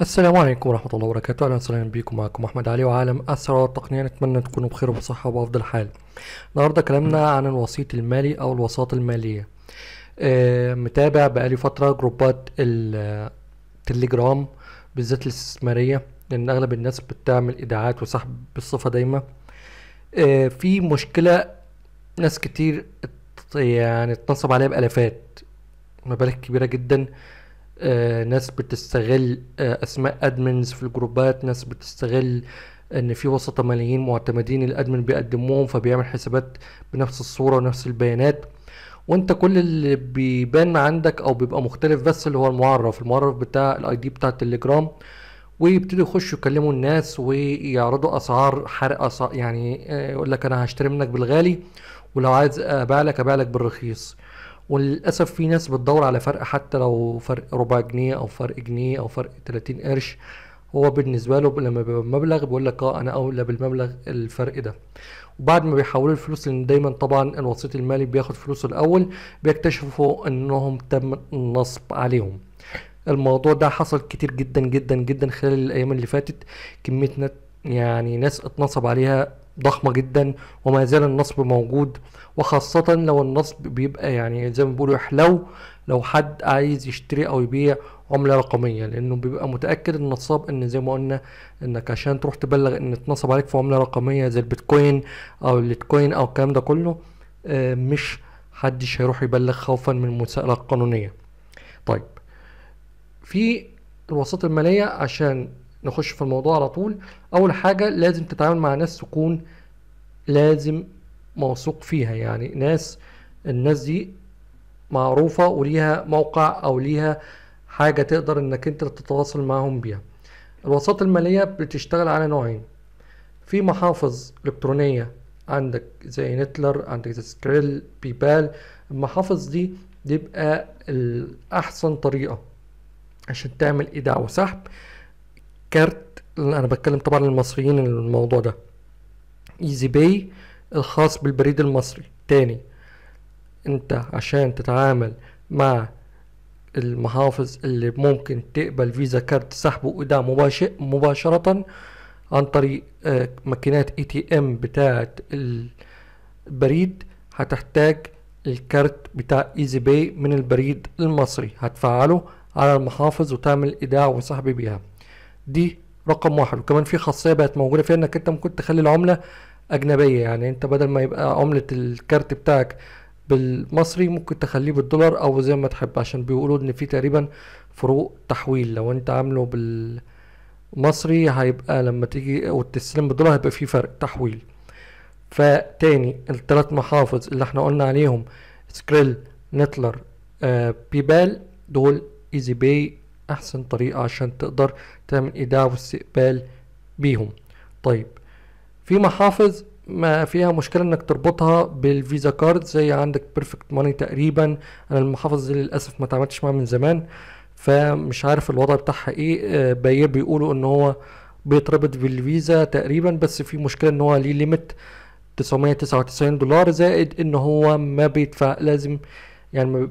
السلام عليكم ورحمة الله وبركاته أهلا وسهلا بيكم معكم أحمد علي وعالم الثروة والتقنية نتمنى تكونوا بخير وبصحة وبأفضل حال النهاردة كلامنا عن الوسيط المالي أو الوساطة المالية آه متابع بقالي فترة جروبات التليجرام بالذات الاستثمارية لأن أغلب الناس بتعمل إيداعات وسحب بالصفة دايما آه في مشكلة ناس كتير يعني اتنصب عليها بألافات مبالغ كبيرة جدا آه، ناس بتستغل آه، اسماء ادمنز في الجروبات ناس بتستغل ان في وسطاء ماليين معتمدين الادمن بيقدموهم فبيعمل حسابات بنفس الصوره ونفس البيانات وانت كل اللي بيبان عندك او بيبقى مختلف بس اللي هو المعرف المعرف بتاع الاي دي بتاع التليجرام ويبتدوا يخشوا يكلموا الناس ويعرضوا اسعار حرق أسعار يعني آه، يقول لك انا هشتري منك بالغالي ولو عايز ابيع لك ابيع لك بالرخيص وللاسف في ناس بتدور على فرق حتى لو فرق ربع جنيه او فرق جنيه او فرق 30 قرش هو بالنسبه له لما بيبقى مبلغ بيقول لك اه انا اولى بالمبلغ الفرق ده وبعد ما بيحولوا الفلوس لان دايما طبعا الوسيط المالي بياخد فلوسه الاول بيكتشفوا انهم تم النصب عليهم الموضوع ده حصل كتير جدا جدا جدا خلال الايام اللي فاتت كميه يعني ناس اتنصب عليها ضخمة جدا وما زال النصب موجود وخاصة لو النصب بيبقى يعني زي ما بيقولوا يحلو لو حد عايز يشتري او يبيع عملة رقمية لانه بيبقى متأكد النصاب ان زي ما قلنا انك عشان تروح تبلغ ان اتنصب عليك في عملة رقمية زي البيتكوين او الليتكوين او الكلام ده كله آه، مش حدش هيروح يبلغ خوفا من المساءلة القانونية طيب في الوساطة المالية عشان نخش في الموضوع على طول اول حاجه لازم تتعامل مع ناس تكون لازم موثوق فيها يعني ناس الناس دي معروفه وليها موقع او ليها حاجه تقدر انك انت تتواصل معاهم بيها الوساطة المالية بتشتغل على نوعين في محافظ إلكترونية عندك زي نتلر عندك زي سكريل بيبال المحافظ دي بيبقى الأحسن طريقة عشان تعمل إيداع وسحب كارت انا بتكلم طبعا للمصريين الموضوع ده ايزي باي الخاص بالبريد المصري تاني انت عشان تتعامل مع المحافظ اللي ممكن تقبل فيزا كارت سحبه وإيداع مباشرة عن طريق آه، ماكينات اي تي ام بتاعة البريد هتحتاج الكارت بتاع ايزي باي من البريد المصري هتفعله على المحافظ وتعمل ايداع وسحب بيها دي رقم واحد وكمان في خاصيه بقت موجوده فيها انك انت ممكن تخلي العمله اجنبيه يعني انت بدل ما يبقى عمله الكارت بتاعك بالمصري ممكن تخليه بالدولار او زي ما تحب عشان بيقولوا ان في تقريبا فروق تحويل لو انت عامله بالمصري هيبقى لما تيجي وتستلم بالدولار هيبقى في فرق تحويل فتاني الثلاث محافظ اللي احنا قلنا عليهم سكريل نتلر آه بيبال دول ايزي باي احسن طريقة عشان تقدر تعمل ايداع واستقبال بيهم طيب في محافظ ما فيها مشكلة انك تربطها بالفيزا كارد زي عندك بيرفكت ماني تقريبا انا المحافظ دي للاسف ما اتعاملتش معاها من زمان فمش عارف الوضع بتاعها ايه آه، باير بيقولوا ان هو بيتربط بالفيزا تقريبا بس في مشكلة ان هو ليه ليميت 999 دولار زائد ان هو ما بيدفع لازم يعني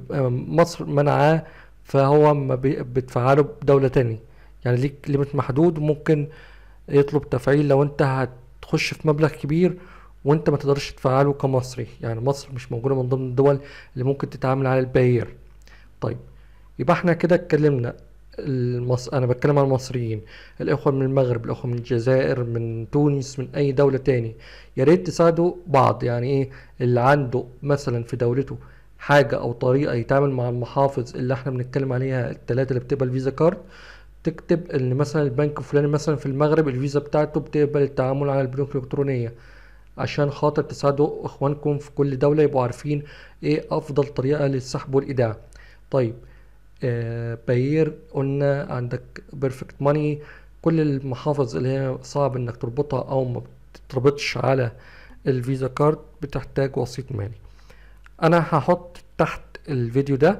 مصر منعاه فهو ما بتفعله بدولة تاني يعني ليك ليميت محدود ممكن يطلب تفعيل لو انت هتخش في مبلغ كبير وانت ما تقدرش تفعله كمصري يعني مصر مش موجودة من ضمن الدول اللي ممكن تتعامل على الباير طيب يبقى احنا كده اتكلمنا المص... انا بتكلم عن المصريين الاخوه من المغرب الاخوه من الجزائر من تونس من اي دوله تاني يا ريت تساعدوا بعض يعني ايه اللي عنده مثلا في دولته حاجه او طريقه يتعامل مع المحافظ اللي احنا بنتكلم عليها الثلاثه اللي بتقبل فيزا كارد تكتب ان مثلا البنك الفلاني مثلا في المغرب الفيزا بتاعته بتقبل التعامل على البنوك الالكترونيه عشان خاطر تساعدوا اخوانكم في كل دوله يبقوا عارفين ايه افضل طريقه للسحب والايداع طيب آه باير قلنا عندك بيرفكت ماني كل المحافظ اللي هي صعب انك تربطها او ما بتتربطش على الفيزا كارد بتحتاج وسيط مالي انا هحط تحت الفيديو ده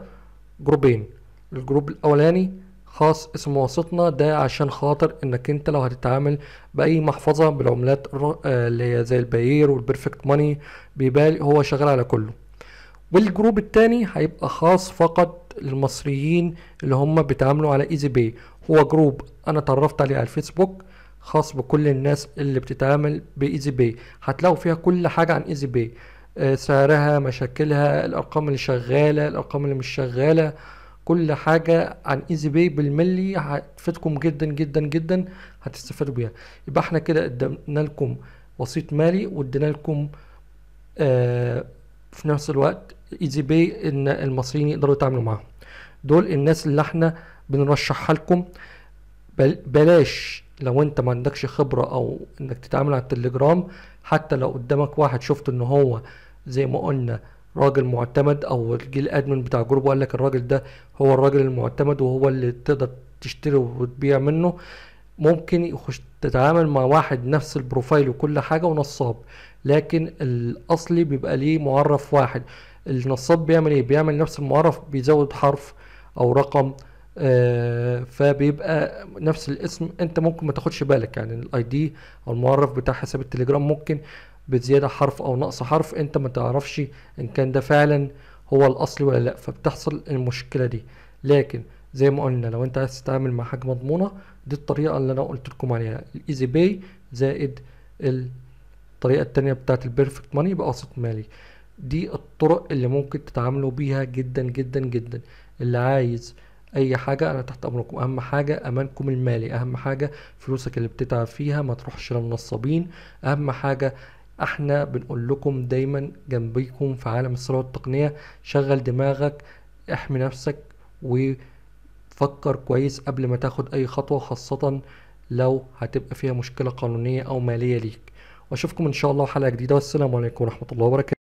جروبين الجروب الاولاني خاص اسمه وسطنا ده عشان خاطر انك انت لو هتتعامل باي محفظه بالعملات آه، اللي هي زي الباير والبرفكت ماني بيبالي هو شغال على كله والجروب التاني هيبقى خاص فقط للمصريين اللي هم بيتعاملوا على ايزي باي هو جروب انا اتعرفت عليه على الفيسبوك خاص بكل الناس اللي بتتعامل بايزي باي هتلاقوا فيها كل حاجه عن ايزي باي آه، سعرها مشاكلها الارقام اللي شغاله الارقام اللي مش شغاله كل حاجه عن ايزي باي بالملي هتفيدكم جدا جدا جدا هتستفادوا بيها يبقى احنا كده قدمنا لكم وسيط مالي وادينا لكم آه في نفس الوقت ايزي باي ان المصريين يقدروا يتعاملوا معاهم دول الناس اللي احنا بنرشحها لكم بلاش لو انت ما عندكش خبرة او انك تتعامل على التليجرام حتى لو قدامك واحد شفت ان هو زي ما قلنا راجل معتمد او جه الادمن بتاع جروب وقال لك الراجل ده هو الراجل المعتمد وهو اللي تقدر تشتري وتبيع منه ممكن يخش تتعامل مع واحد نفس البروفايل وكل حاجة ونصاب لكن الأصلي بيبقى ليه معرف واحد النصاب بيعمل ايه بيعمل نفس المعرف بيزود حرف او رقم آه فبيبقى نفس الاسم انت ممكن ما تاخدش بالك يعني الاي دي او المعرف بتاع حساب التليجرام ممكن بزياده حرف او نقص حرف انت ما تعرفش ان كان ده فعلا هو الاصل ولا لا فبتحصل المشكله دي لكن زي ما قلنا لو انت عايز تتعامل مع حاجه مضمونه دي الطريقه اللي انا قلت لكم عليها الايزي باي زائد الطريقه التانية بتاعت البيرفكت ماني بقسط مالي دي الطرق اللي ممكن تتعاملوا بيها جدا جدا جدا اللي عايز اي حاجه انا تحت امركم اهم حاجه امانكم المالي اهم حاجه فلوسك اللي بتتعب فيها ما تروحش للنصابين اهم حاجه احنا بنقول لكم دايما جنبيكم في عالم الصلاة والتقنية شغل دماغك احمي نفسك وفكر كويس قبل ما تاخد اي خطوة خاصة لو هتبقى فيها مشكلة قانونية او مالية ليك واشوفكم ان شاء الله حلقة جديدة والسلام عليكم ورحمة الله وبركاته